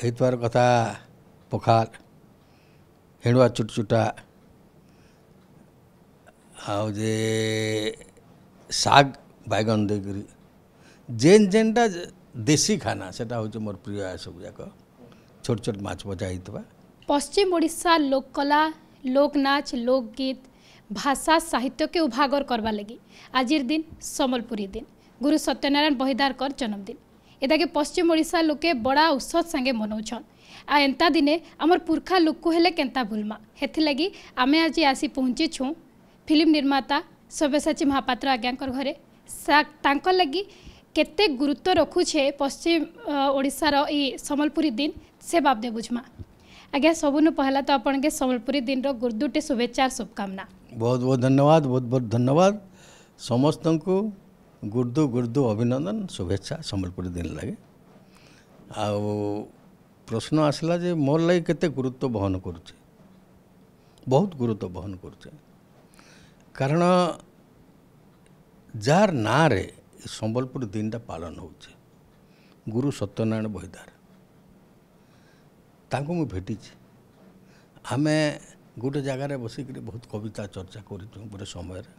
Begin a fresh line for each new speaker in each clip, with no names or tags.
ହେଇଥିବାର କଥା ପଖାଲ ହେଣୁଆ ଚୁଟଚୁଟା ଆଉ ଯେ ଶାଗ ବାଇଗଣ ଦେଇକରି ଯେନ୍ ଯେନ୍ଟା ଦେଶୀ ଖାନା ସେଟା ହେଉଛି ମୋର ପ୍ରିୟ ଏସବୁ ଯାକ ଛୋଟ ଛୋଟ ମାଛ ଭଜା ହେଇଥିବା
ପଶ୍ଚିମ ଓଡ଼ିଶା ଲୋକକଲା ଲୋକନାଚ ଲୋକଗୀତ ଭାଷା ସାହିତ୍ୟକେ ଉଭାଗର କରବା ଲାଗି আজির দিন সম্বলপুরী দিন গুরু সত্যনারায়ণ বহিদারকর জন্মদিন এটাকে পশ্চিম ওড়িশা লোকে বড়া উৎসব সাগে মনাউছন আর এটা দিনে আমার পুরখা লোক হলে কেনা ভুলমা হেথিলাগি আমি আজ আসি পৌঁছিছু ফিল্ম নির্মাতা সব্যসাচী মহাপাত্র আজ্ঞাঙ্কর ঘরে তাঙ্কর লাগি কেতে গুরুত্ব রখুছে পশ্চিম ওড়িশার এই সম্বলপুরী দিন সে বাবদে বুঝমা আজ্ঞা সবুনু পহলা তো আপনাকে সম্বলপুরী দিন গুরুদুটে শুভেচ্ছা আর শুভকামনা
বহু বহু ধন্যবাদ বহু বহু ধন্যবাদ সমস্ত ଗୁର୍ଦୁ ଗୁର୍ଦୁ ଅଭିନନ୍ଦନ ଶୁଭେଚ୍ଛା ସମ୍ବଲପୁରୀ ଦିନ ଲାଗି ଆଉ ପ୍ରଶ୍ନ ଆସିଲା ଯେ ମୋର ଲାଗି କେତେ ଗୁରୁତ୍ୱ ବହନ କରୁଛେ ବହୁତ ଗୁରୁତ୍ୱ ବହନ କରୁଛେ କାରଣ ଯାହାର ନାଁରେ ସମ୍ବଲପୁର ଦିନଟା ପାଳନ ହେଉଛି ଗୁରୁ ସତ୍ୟନାରାୟଣ ବହିଦାର ତାଙ୍କୁ ମୁଁ ଭେଟିଛି ଆମେ ଗୋଟେ ଜାଗାରେ ବସିକରି ବହୁତ କବିତା ଚର୍ଚ୍ଚା କରିଛୁ ଗୋଟେ ସମୟରେ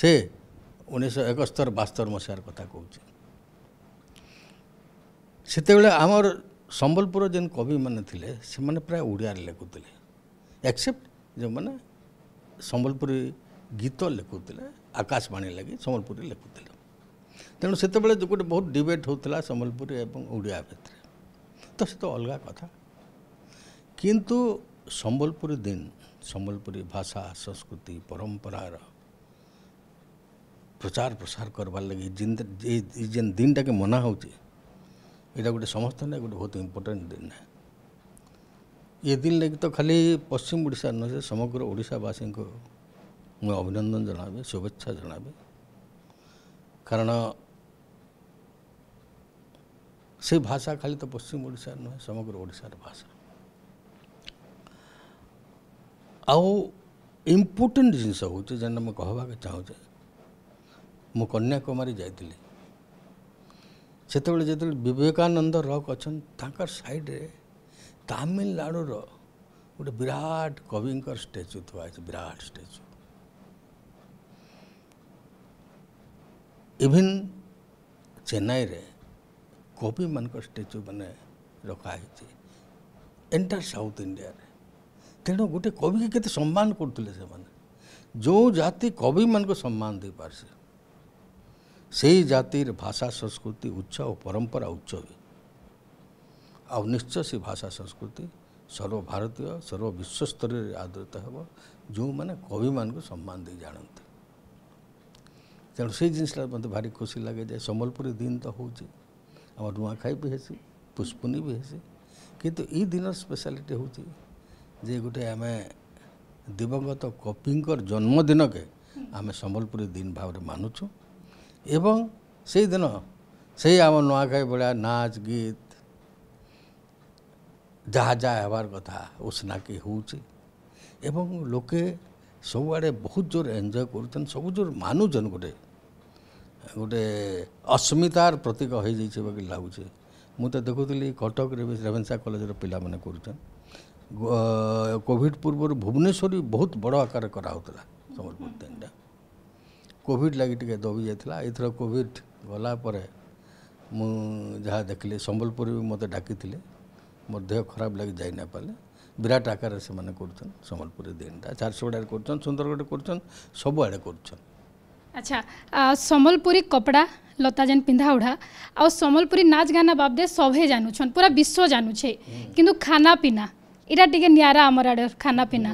ସେ ଉଣେଇଶହ ଏକସ୍ତର ବାସ୍ତର ମସିହାର କଥା କହୁଛି ସେତେବେଳେ ଆମର ସମ୍ବଲପୁର ଯେନ୍ କବିମାନେ ଥିଲେ ସେମାନେ ପ୍ରାୟ ଓଡ଼ିଆରେ ଲେଖୁଥିଲେ ଏକ୍ସେପ୍ଟ ଯେଉଁମାନେ ସମ୍ବଲପୁରୀ ଗୀତ ଲେଖୁଥିଲେ ଆକାଶବାଣୀ ଲାଗି ସମ୍ବଲପୁରୀ ଲେଖୁଥିଲେ ତେଣୁ ସେତେବେଳେ ଗୋଟେ ବହୁତ ଡିବେଟ୍ ହେଉଥିଲା ସମ୍ବଲପୁରୀ ଏବଂ ଓଡ଼ିଆ ଭିତରେ ତ ସେ ତ ଅଲଗା କଥା କିନ୍ତୁ ସମ୍ବଲପୁରୀ ଦିନ ସମ୍ବଲପୁରୀ ଭାଷା ସଂସ୍କୃତି ପରମ୍ପରାର প্রচার প্রসার করবার লাগি যেন যে দিনটাকে মনা হচ্ছে এটা গোটে সমস্ত না গোটে বহুত ইম্পর্টাট দিন ଏ ଦିନ ଲାଗି ତ ଖାଲି ପଶ୍ଚିମ ଓଡ଼ିଶା ନୁହେଁ ସମଗ୍ର ଓଡ଼ିଶାବାସୀଙ୍କୁ ମୁଁ ଅଭିନନ୍ଦନ ଜଣାଇବି ଶୁଭେଚ୍ଛା ଜଣାଇବି କାରଣ ସେ ଭାଷା ଖାଲି ତ ପଶ୍ଚିମ ଓଡ଼ିଶା ନୁହେଁ ସମଗ୍ର ଓଡ଼ିଶାର ଭାଷା ଆଉ ଇମ୍ପୋର୍ଟାଣ୍ଟ ଜିନିଷ ହେଉଛି ଯେନ୍ଟା ମୁଁ କହିବାକୁ ଚାହୁଁଛେ ମୁଁ କନ୍ୟାକୁମାରୀ ଯାଇଥିଲି ସେତେବେଳେ ଯେତେବେଳେ ବିବେକାନନ୍ଦ ରକ୍ ଅଛନ୍ତି ତାଙ୍କର ସାଇଡ଼୍ରେ ତାମିଲନାଡ଼ୁର ଗୋଟେ ବିରାଟ କବିଙ୍କର ଷ୍ଟାଚ୍ୟୁ ଥୁଆ ହେଇଛି ବିରାଟ ଷ୍ଟାଚ୍ୟୁ ଇଭିନ୍ ଚେନ୍ନାଇରେ କବିମାନଙ୍କ ଷ୍ଟାଚ୍ୟୁ ମାନେ ରଖା ହେଇଛି ଏଣ୍ଟାୟର ସାଉଥ୍ ଇଣ୍ଡିଆରେ ତେଣୁ ଗୋଟେ କବିକି କେତେ ସମ୍ମାନ କରୁଥିଲେ ସେମାନେ ଯେଉଁ ଜାତି କବିମାନଙ୍କୁ ସମ୍ମାନ ଦେଇପାରୁଛି ସେହି ଜାତିର ଭାଷା ସଂସ୍କୃତି ଉଚ୍ଚ ଓ ପରମ୍ପରା ଉଚ୍ଚ ବି ଆଉ ନିଶ୍ଚୟ ସେ ଭାଷା ସଂସ୍କୃତି ସର୍ବ ଭାରତୀୟ ସର୍ବ ବିଶ୍ୱସ୍ତରରେ ଆଦୃତ ହେବ ଯେଉଁମାନେ କବିମାନଙ୍କୁ ସମ୍ମାନ ଦେଇ ଜାଣନ୍ତି ତେଣୁ ସେଇ ଜିନିଷଟା ମୋତେ ଭାରି ଖୁସି ଲାଗେ ଯେ ସମ୍ବଲପୁରୀ ଦିନ ତ ହେଉଛି ଆମର ନୂଆଖାଇ ବି ହେସି ପୁଷ୍ପୁନି ବି ହେସି କିନ୍ତୁ ଏଇ ଦିନର ସ୍ପେଶାଲିଟି ହେଉଛି ଯେ ଗୋଟେ ଆମେ ଦିବଙ୍ଗତ କବିଙ୍କର ଜନ୍ମଦିନକେ ଆମେ ସମ୍ବଲପୁରୀ ଦିନ ଭାବରେ ମାନୁଛୁ ଏବଂ ସେଇଦିନ ସେଇ ଆମ ନୂଆଖାଇ ଭଳିଆ ନାଚ ଗୀତ ଯାହା ଯାହା ହେବାର କଥା ଉସ୍ନାକି ହେଉଛି ଏବଂ ଲୋକେ ସବୁଆଡ଼େ ବହୁତ ଜୋର ଏନ୍ଜୟ କରୁଛନ୍ତି ସବୁ ଜୋର ମାନୁଛନ୍ତି ଗୋଟେ ଗୋଟେ ଅସ୍ମିତାର ପ୍ରତୀକ ହୋଇଯାଇଛି ବାକି ଲାଗୁଛି ମୁଁ ତ ଦେଖୁଥିଲି କଟକରେ ବି ରେଭେନ୍ସା କଲେଜର ପିଲାମାନେ କରୁଛନ୍ କୋଭିଡ଼ ପୂର୍ବରୁ ଭୁବନେଶ୍ୱରୀ ବହୁତ ବଡ଼ ଆକାରରେ କରାହେଉଥିଲା ସମ୍ବଲପୁର ତିନିଟା କୋଭିଡ଼ ଲାଗି ଟିକେ ଦବି ଯାଇଥିଲା ଏଥର କୋଭିଡ଼ ଗଲା ପରେ ମୁଁ ଯାହା ଦେଖିଲି ସମ୍ବଲପୁର ବି ମୋତେ ଡାକିଥିଲେ ମୋର ଦେହ ଖରାପ ଲାଗି ଯାଇ ନପାରିଲେ ବିରାଟ ଆକାରରେ ସେମାନେ କରୁଛନ୍ ସମ୍ବଲପୁରୀ ଦିନଟା ଝାରସୁଗୁଡ଼ାରେ କରୁଛନ୍ ସୁନ୍ଦରଗଡ଼ରେ କରୁଛନ୍ ସବୁଆଡ଼େ କରୁଛନ୍
ଆଚ୍ଛା ସମ୍ବଲପୁରୀ କପଡ଼ା ଲତା ଯେନ୍ ପିନ୍ଧା ଉଢ଼ା ଆଉ ସମ୍ବଲପୁରୀ ନାଚ ଗାନା ବାବଦେ ସଭେ ଜାନୁଛନ୍ ପୁରା ବିଶ୍ୱ ଜାନୁଛେ କିନ୍ତୁ ଖାନା ପିନା ଏଇଟା ଟିକେ ନିଆରା ଆମର ଆଡ଼େ ଖାନା ପିନା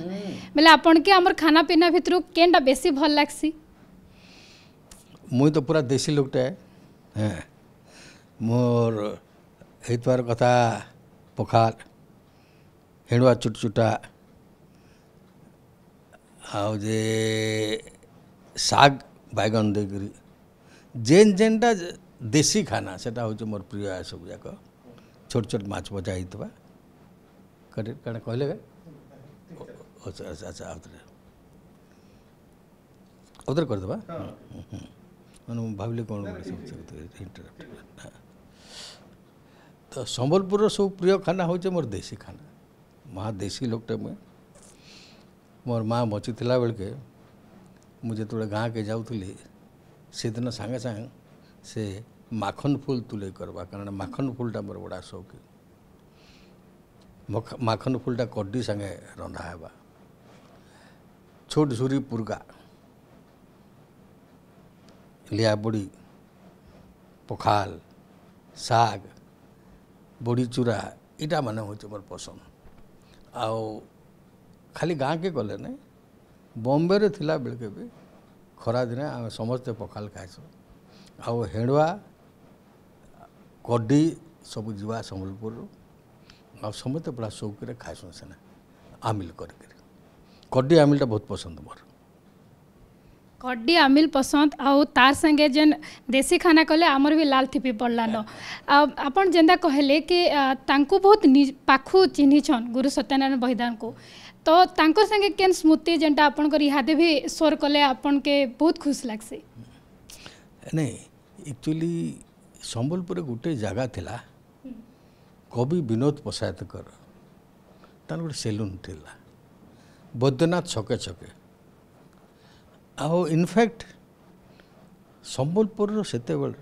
ବେଲେ ଆପଣକେ ଆମର ଖାନା ପିନା ଭିତରୁ କେନ୍ଟା ବେଶୀ ଭଲ ଲାଗ୍ସି
मुई तो पूरा देशी लोकटे हाँ। मोर हेतवार कथा पखाल हेणुआ चुट चुटा आउे साग बैगन देकर जेन जेनटा देशी खाना से मोर प्रिय सब जाक छोट छोट माछ बजा ही थोड़ा कटे कण अच्छा अच्छा अच्छा आउ करदे हाँ। हम्म, हम्म। ମାନେ ମୁଁ ଭାବିଲି କ'ଣ ତ ସମ୍ବଲପୁରର ସବୁ ପ୍ରିୟ ଖାନା ହେଉଛି ମୋର ଦେଶୀ ଖାନା ମା ଦେଶୀ ଲୋକଟେ ମୁଁ ମୋର ମା ବଞ୍ଚିଥିଲା ବେଳକେ ମୁଁ ଯେତେବେଳେ ଗାଁକେ ଯାଉଥିଲି ସେଦିନ ସାଙ୍ଗେ ସାଙ୍ଗେ ସେ ମାଖନ ଫୁଲ ତୁଲେଇ କରିବା କାରଣ ମାଖନ ଫୁଲଟା ମୋର ବଡ଼ା ସଉକି ମାଖନ ଫୁଲଟା କଡ଼ି ସାଙ୍ଗେ ରନ୍ଧା ହେବା ଛୋଟ ଝୁରି ପୁର୍ଗା ଲିଆ ବଡ଼ି ପଖାଲ୍ ଶାଗ ବଡ଼ି ଚୁରା ଇଟା ମାନେ ହେଉଛି ମୋର ପସନ୍ଦ ଆଉ ଖାଲି ଗାଁକେ ଗଲେ ନାହିଁ ବମ୍ବେରେ ଥିଲା ବେଳକେ ବି ଖରାଦିନେ ଆମେ ସମସ୍ତେ ପଖାଲ ଖାଇସୁଁ ଆଉ ହେଣୁଆ କଡ଼ି ସବୁ ଯିବା ସମ୍ବଲପୁରରୁ ଆଉ ସମସ୍ତେ ପୁରା ସଉକିରେ ଖାଇସୁଁ ସେନା ଆମିଲ କରିକିରି କଡ଼ି ଆମିଲଟା ବହୁତ ପସନ୍ଦ ମୋର
कड्डी आमिल पसंद आउ तार संगे जेन देसी खाना कले आमर भी लाल थीपी पड़लान आपण जेंदा कहले कि तांकू बहुत पाखु छन गुरु सत्यनारायण बहिदान को तो तांकर संगे केन स्मृति जेंटा आपन को इहादे भी स्वर कले आपन के बहुत खुश लागसे
नै एक्चुअली संबलपुर गुटे जागा थिला कवि विनोद ବିନୋଦ कर तान गुटे सेलून थिला ବୈଦ୍ୟନାଥ छके छके ଆଉ ଇନଫ୍ୟାକ୍ଟ ସମ୍ବଲପୁରର ସେତେବେଳେ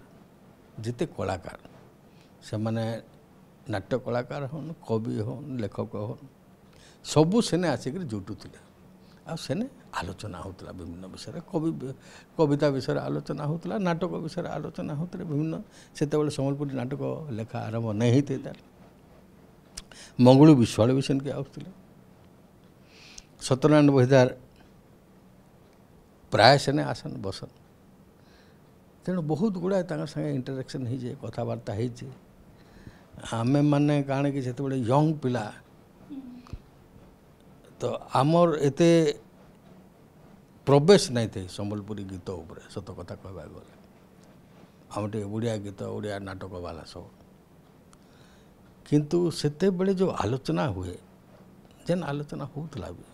ଯେତେ କଳାକାର ସେମାନେ ନାଟ୍ୟ କଳାକାର ହଉନ୍ କବି ହଉନ୍ ଲେଖକ ହଉନ୍ ସବୁ ସେନେ ଆସିକରି ଜୁଟୁଥିଲେ ଆଉ ସେନେ ଆଲୋଚନା ହେଉଥିଲା ବିଭିନ୍ନ ବିଷୟରେ କବି କବିତା ବିଷୟରେ ଆଲୋଚନା ହେଉଥିଲା ନାଟକ ବିଷୟରେ ଆଲୋଚନା ହେଉଥିଲା ବିଭିନ୍ନ ସେତେବେଳେ ସମ୍ବଲପୁରୀ ନାଟକ ଲେଖା ଆରମ୍ଭ ନାହିଁ ହେଇଥିଲା ମଙ୍ଗୁଳୁ ବିଶ୍ୱାଳ ବି ସେନକେ ଆସୁଥିଲେ ସତ୍ୟନାରାୟଣ ବହିଦାର ପ୍ରାୟସନେ ଆସନ୍ ବସନ୍ ତେଣୁ ବହୁତ ଗୁଡ଼ାଏ ତାଙ୍କ ସାଙ୍ଗେ ଇଣ୍ଟରାକ୍ସନ୍ ହେଇଛି କଥାବାର୍ତ୍ତା ହେଇଛି ଆମେମାନେ କାଣାକି ସେତେବେଳେ ୟଙ୍ଗ ପିଲା ତ ଆମର ଏତେ ପ୍ରବେଶ ନାଇଁ ଥାଏ ସମ୍ବଲପୁରୀ ଗୀତ ଉପରେ ସତ କଥା କହିବାକୁ ଗଲେ ଆମ ଟିକେ ଓଡ଼ିଆ ଗୀତ ଓଡ଼ିଆ ନାଟକ ବାଲା ସବୁ କିନ୍ତୁ ସେତେବେଳେ ଯେଉଁ ଆଲୋଚନା ହୁଏ ଯେନ୍ ଆଲୋଚନା ହେଉଥିଲା ବି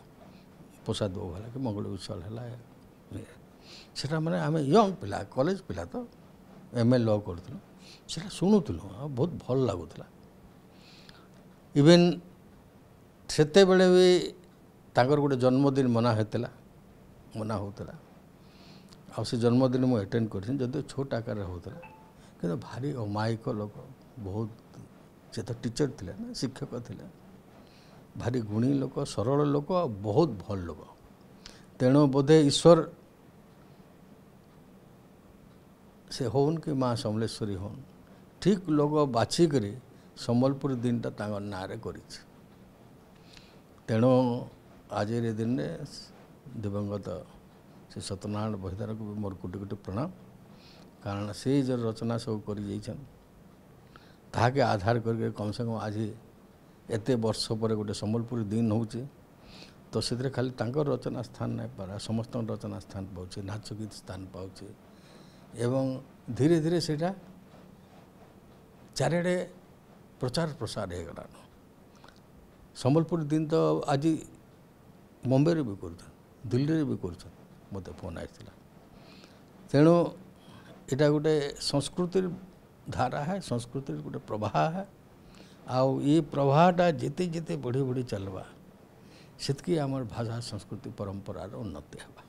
ପ୍ରସାଦ ବାବୁ ହେଲା କି ମଙ୍ଗଳ ବିଶ୍ୱାଳ ହେଲା ସେଇଟା ମାନେ ଆମେ ୟଙ୍ଗ୍ ପିଲା କଲେଜ ପିଲା ତ ଏମ୍ ଏ ଲ କରୁଥିଲୁ ସେଇଟା ଶୁଣୁଥିଲୁ ଆଉ ବହୁତ ଭଲ ଲାଗୁଥିଲା ଇଭେନ୍ ସେତେବେଳେ ବି ତାଙ୍କର ଗୋଟେ ଜନ୍ମଦିନ ମନା ହେଇଥିଲା ମନା ହେଉଥିଲା ଆଉ ସେ ଜନ୍ମଦିନ ମୁଁ ଆଟେଣ୍ଡ କରିଥିଲି ଯଦିଓ ଛୋଟ ଆକାରରେ ହେଉଥିଲା କିନ୍ତୁ ଭାରି ଅମାୟିକ ଲୋକ ବହୁତ ସେ ତ ଟିଚର ଥିଲେ ନା ଶିକ୍ଷକ ଥିଲେ ଭାରି ଗୁଣୀ ଲୋକ ସରଳ ଲୋକ ଆଉ ବହୁତ ଭଲ ଲୋକ ତେଣୁ ବୋଧେ ଈଶ୍ୱର ସେ ହଉନ୍ କି ମା ସମଲେଶ୍ୱରୀ ହଉନ୍ ଠିକ୍ ଲୋକ ବାଛିକରି ସମ୍ବଲପୁରୀ ଦିନଟା ତାଙ୍କ ନାଁରେ କରିଛି ତେଣୁ ଆଜିର ଦିନରେ ଦିବଙ୍ଗତ ସେ ସତ୍ୟନାରାୟଣ ବହିଦାରକୁ ବି ମୋର କୋଟି କୋଟି ପ୍ରଣାମ କାରଣ ସେ ଯେଉଁ ରଚନା ସବୁ କରିଯାଇଛନ୍ ତାହାକେ ଆଧାର କରିକି କମ୍ ସେ କମ୍ ଆଜି ଏତେ ବର୍ଷ ପରେ ଗୋଟେ ସମ୍ବଲପୁରୀ ଦିନ ହେଉଛି ତ ସେଥିରେ ଖାଲି ତାଙ୍କର ରଚନା ସ୍ଥାନ ନାଇଁ ପାରା ସମସ୍ତଙ୍କ ରଚନା ସ୍ଥାନ ପାଉଛି ନାଚ ଗୀତ ସ୍ଥାନ ପାଉଛି ଏବଂ ଧୀରେ ଧୀରେ ସେଇଟା ଚାରିଆଡ଼େ ପ୍ରଚାର ପ୍ରସାର ହେଇଗଲାନ ସମ୍ବଲପୁର ଦିନ ତ ଆଜି ବମ୍ବେରେ ବି କରୁଛନ୍ ଦିଲ୍ଲୀରେ ବି କରୁଛନ୍ ମୋତେ ଫୋନ୍ ଆସିଥିଲା ତେଣୁ ଏଇଟା ଗୋଟେ ସଂସ୍କୃତିର ଧାରା ହେ ସଂସ୍କୃତିର ଗୋଟେ ପ୍ରବାହ ହେ ଆଉ ଏ ପ୍ରବାହଟା ଯେତେ ଯେତେ ବଢ଼ି ବଢ଼ି ଚାଲବା ସେତିକି ଆମର ଭାଷା ସଂସ୍କୃତି ପରମ୍ପରାର ଉନ୍ନତି ହେବା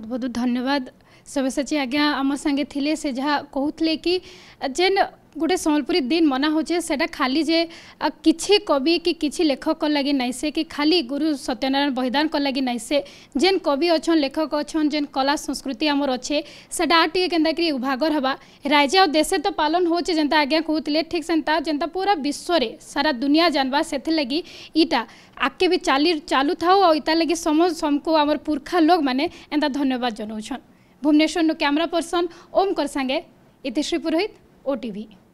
बहुत बहुत धन्यवाद सबसची आज्ञा आम सागे थे जहाँ कहते कि जेन গোটে সম্বলপুরী দিন মনা হচ্ছে সেটা খালি যে কিছু কবি কি কিছু লেখক লাগি নাই সে কি খালি গুরু সত্যনারায়ণ বহিদান লাগি নাই সে যেন কবি অছন লেখক অছন যেন কলা সংস্কৃতি আমার অছে সেটা আর টিকে কেন্তাকি উভাগর হবা রাইজে আর দেশে তো পালন হচ্ছে যেটা আজ্ঞা কুলে ঠিক সেটা যেটা পুরা বিশ্বরে সারা দুনিয়া জানবা সেগি ইটা আগে বি চালি চালু থাও আইতা লাগি সমস্ত আমার পুরখা লোক মানে এটা ধন্যবাদ জনাওছন ভুবনেশ্বর ক্যামেরা পর্সন ওমকর সাগে ইতিশ্রী পুরোহিত ওটিভি